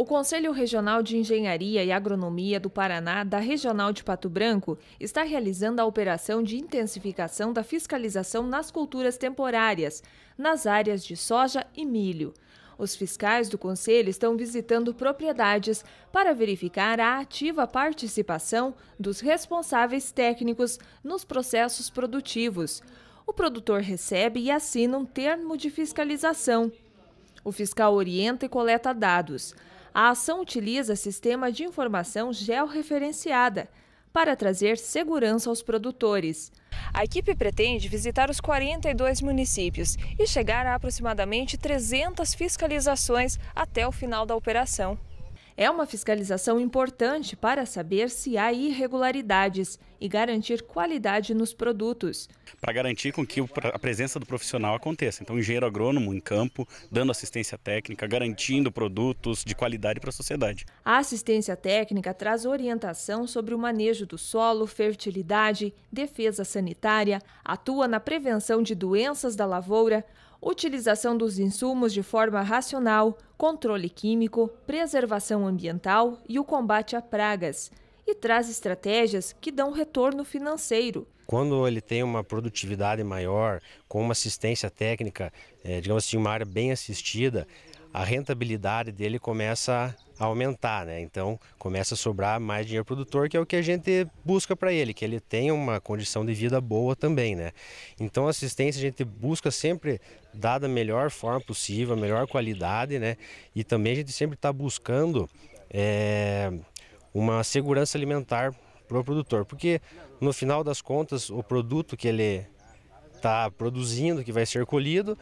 O Conselho Regional de Engenharia e Agronomia do Paraná, da Regional de Pato Branco, está realizando a operação de intensificação da fiscalização nas culturas temporárias, nas áreas de soja e milho. Os fiscais do Conselho estão visitando propriedades para verificar a ativa participação dos responsáveis técnicos nos processos produtivos. O produtor recebe e assina um termo de fiscalização. O fiscal orienta e coleta dados. A ação utiliza sistema de informação georreferenciada para trazer segurança aos produtores. A equipe pretende visitar os 42 municípios e chegar a aproximadamente 300 fiscalizações até o final da operação. É uma fiscalização importante para saber se há irregularidades e garantir qualidade nos produtos. Para garantir com que a presença do profissional aconteça. Então, engenheiro agrônomo em campo, dando assistência técnica, garantindo produtos de qualidade para a sociedade. A assistência técnica traz orientação sobre o manejo do solo, fertilidade, defesa sanitária, atua na prevenção de doenças da lavoura utilização dos insumos de forma racional, controle químico, preservação ambiental e o combate a pragas. E traz estratégias que dão retorno financeiro. Quando ele tem uma produtividade maior, com uma assistência técnica, é, digamos assim, uma área bem assistida, a rentabilidade dele começa a aumentar, né? Então começa a sobrar mais dinheiro produtor, que é o que a gente busca para ele, que ele tenha uma condição de vida boa também, né? Então assistência a gente busca sempre dar da melhor forma possível, a melhor qualidade, né? E também a gente sempre está buscando é, uma segurança alimentar para o produtor, porque no final das contas o produto que ele está produzindo, que vai ser colhido,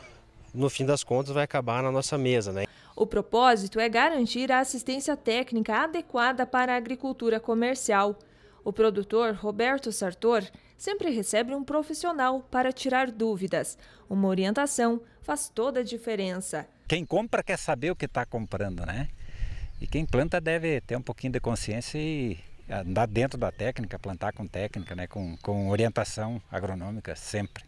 no fim das contas, vai acabar na nossa mesa. Né? O propósito é garantir a assistência técnica adequada para a agricultura comercial. O produtor Roberto Sartor sempre recebe um profissional para tirar dúvidas. Uma orientação faz toda a diferença. Quem compra quer saber o que está comprando, né? E quem planta deve ter um pouquinho de consciência e andar dentro da técnica, plantar com técnica, né? com, com orientação agronômica sempre.